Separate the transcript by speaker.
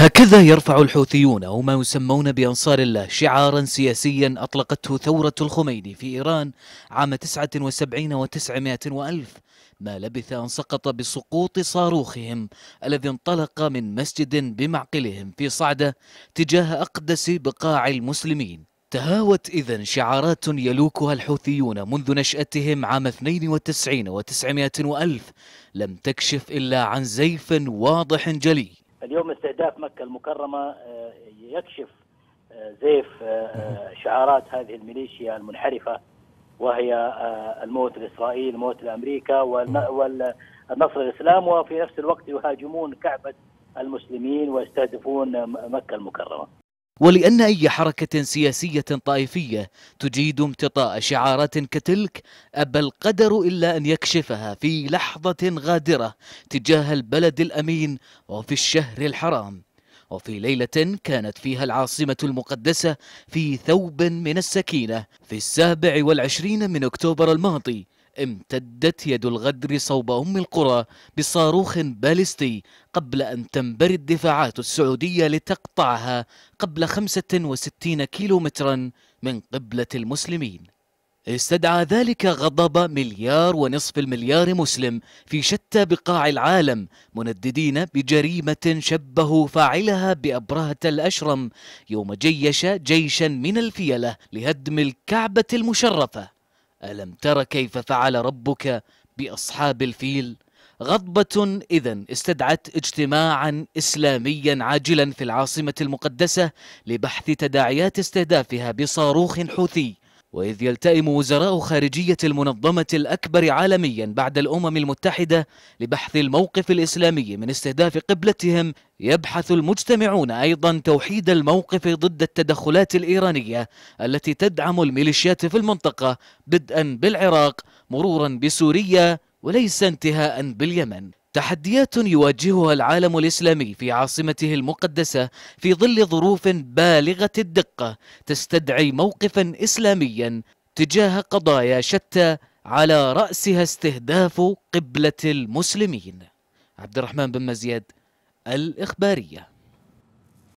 Speaker 1: هكذا يرفع الحوثيون أو ما يسمون بأنصار الله شعارا سياسيا أطلقته ثورة الخميني في إيران عام 79 و 900 وألف ما لبث أن سقط بسقوط صاروخهم الذي انطلق من مسجد بمعقلهم في صعدة تجاه أقدس بقاع المسلمين تهاوت إذا شعارات يلوكها الحوثيون منذ نشأتهم عام 92 و 900 وألف لم تكشف إلا عن زيف واضح جلي
Speaker 2: اليوم استهداف مكة المكرمة آه، يكشف آه، زيف آه، شعارات هذه الميليشيا المنحرفة وهي الموت لإسرائيل موت لأمريكا والنصر الإسلام وفي نفس الوقت يهاجمون كعبة المسلمين ويستهدفون مكة المكرمة
Speaker 1: ولأن أي حركة سياسية طائفية تجيد امتطاء شعارات كتلك أبى القدر إلا أن يكشفها في لحظة غادرة تجاه البلد الأمين وفي الشهر الحرام وفي ليلة كانت فيها العاصمة المقدسة في ثوب من السكينة في السابع والعشرين من أكتوبر الماضي امتدت يد الغدر صوب أم القرى بصاروخ باليستي قبل أن تنبري الدفاعات السعودية لتقطعها قبل 65 كيلومترا من قبلة المسلمين استدعى ذلك غضب مليار ونصف المليار مسلم في شتى بقاع العالم منددين بجريمة شبهوا فاعلها بأبرهة الأشرم يوم جيش جيشا من الفيلة لهدم الكعبة المشرفة ألم تر كيف فعل ربك بأصحاب الفيل؟ غضبة إذا استدعت اجتماعا إسلاميا عاجلا في العاصمة المقدسة لبحث تداعيات استهدافها بصاروخ حوثي وإذ يلتئم وزراء خارجية المنظمة الأكبر عالميا بعد الأمم المتحدة لبحث الموقف الإسلامي من استهداف قبلتهم يبحث المجتمعون أيضا توحيد الموقف ضد التدخلات الإيرانية التي تدعم الميليشيات في المنطقة بدءا بالعراق مرورا بسوريا وليس انتهاء باليمن تحديات يواجهها العالم الإسلامي في عاصمته المقدسة في ظل ظروف بالغة الدقة تستدعي موقفا إسلاميا تجاه قضايا شتى على رأسها استهداف قبلة المسلمين عبد الرحمن بن مزيد الإخبارية